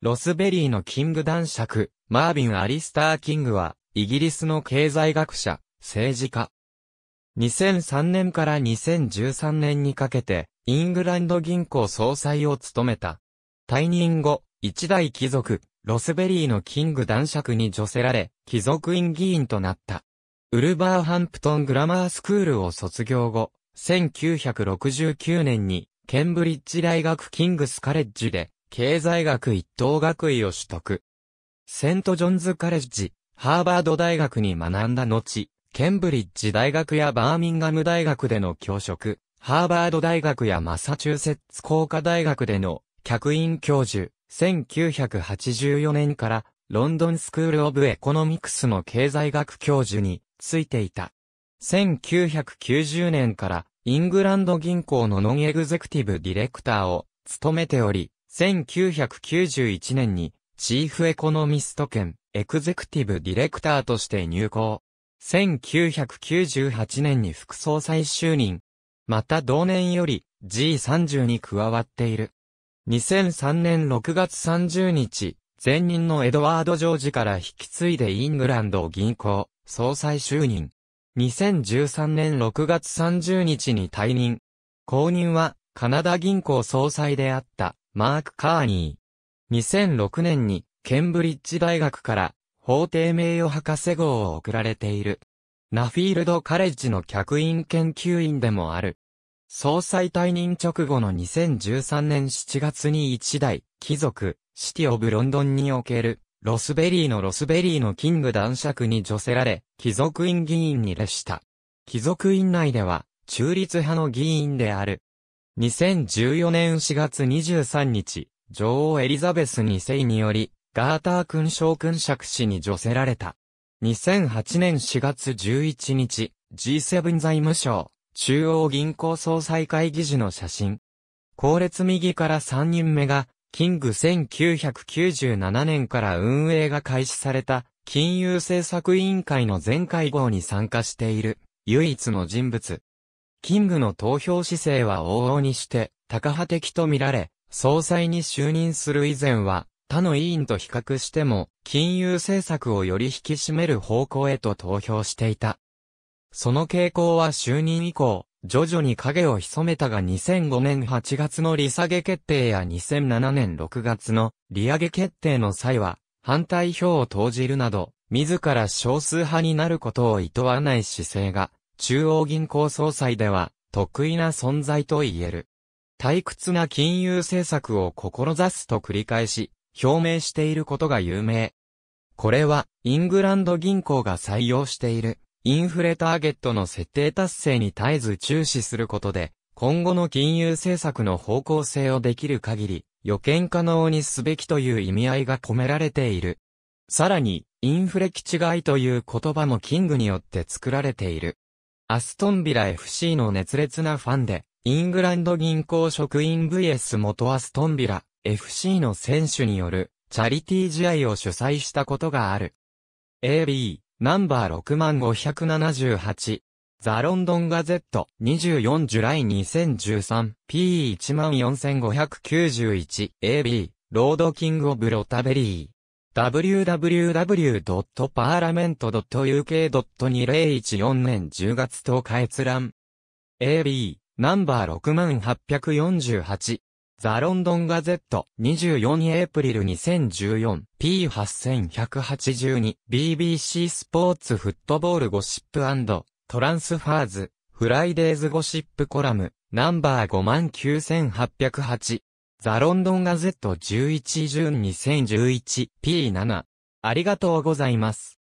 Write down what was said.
ロスベリーのキング男爵、マービン・アリスター・キングは、イギリスの経済学者、政治家。2003年から2013年にかけて、イングランド銀行総裁を務めた。退任後、一代貴族、ロスベリーのキング男爵に除せられ、貴族院議員となった。ウルバーハンプトングラマースクールを卒業後、1969年に、ケンブリッジ大学キングスカレッジで、経済学一等学位を取得。セントジョンズカレッジ、ハーバード大学に学んだ後、ケンブリッジ大学やバーミンガム大学での教職、ハーバード大学やマサチューセッツ工科大学での客員教授、1984年からロンドンスクールオブエコノミクスの経済学教授についていた。1990年からイングランド銀行のノンエグゼクティブディレクターを務めており、1991年に、チーフエコノミスト兼、エクゼクティブディレクターとして入校。1998年に副総裁就任。また同年より G30 に加わっている。2003年6月30日、前任のエドワード・ジョージから引き継いでイングランド銀行、総裁就任。2013年6月30日に退任。後任は、カナダ銀行総裁であった、マーク・カーニー。2006年に、ケンブリッジ大学から、法廷名誉博士号を贈られている。ナフィールド・カレッジの客員研究員でもある。総裁退任直後の2013年7月に一代、貴族、シティ・オブ・ロンドンにおける、ロスベリーのロスベリーのキング男爵に除せられ、貴族院議員に列した。貴族院内では、中立派の議員である、2014年4月23日、女王エリザベス2世により、ガーター勲章勲爵士に除せられた。2008年4月11日、G7 財務省、中央銀行総裁会議事の写真。後列右から3人目が、キング1997年から運営が開始された、金融政策委員会の全会合に参加している、唯一の人物。キングの投票姿勢は往々にして、高派的と見られ、総裁に就任する以前は、他の委員と比較しても、金融政策をより引き締める方向へと投票していた。その傾向は就任以降、徐々に影を潜めたが2005年8月の利下げ決定や2007年6月の利上げ決定の際は、反対票を投じるなど、自ら少数派になることを厭わない姿勢が中央銀行総裁では、得意な存在と言える。退屈な金融政策を志すと繰り返し、表明していることが有名。これは、イングランド銀行が採用している、インフレターゲットの設定達成に絶えず注視することで、今後の金融政策の方向性をできる限り、予見可能にすべきという意味合いが込められている。さらに、インフレ基地外という言葉もキングによって作られている。アストンビラ FC の熱烈なファンで、イングランド銀行職員 VS 元アストンビラ FC の選手によるチャリティー試合を主催したことがある。AB ナンバー6578ザ・ロンドン・ガゼット24ジュライ 2013P14591AB ロード・キング・オブ・ロタベリー www.parliament.uk.2014 年10月10日閲覧。AB、ナンバー6848。ザ・ロンドン・ガゼット、24エイプリル 2014P8182、BBC スポーツフットボールゴシップトランスファーズ、フライデーズゴシップコラム、ナンバー59808。ザ・ロンドン・ガゼット11ジュン 2011P7。ありがとうございます。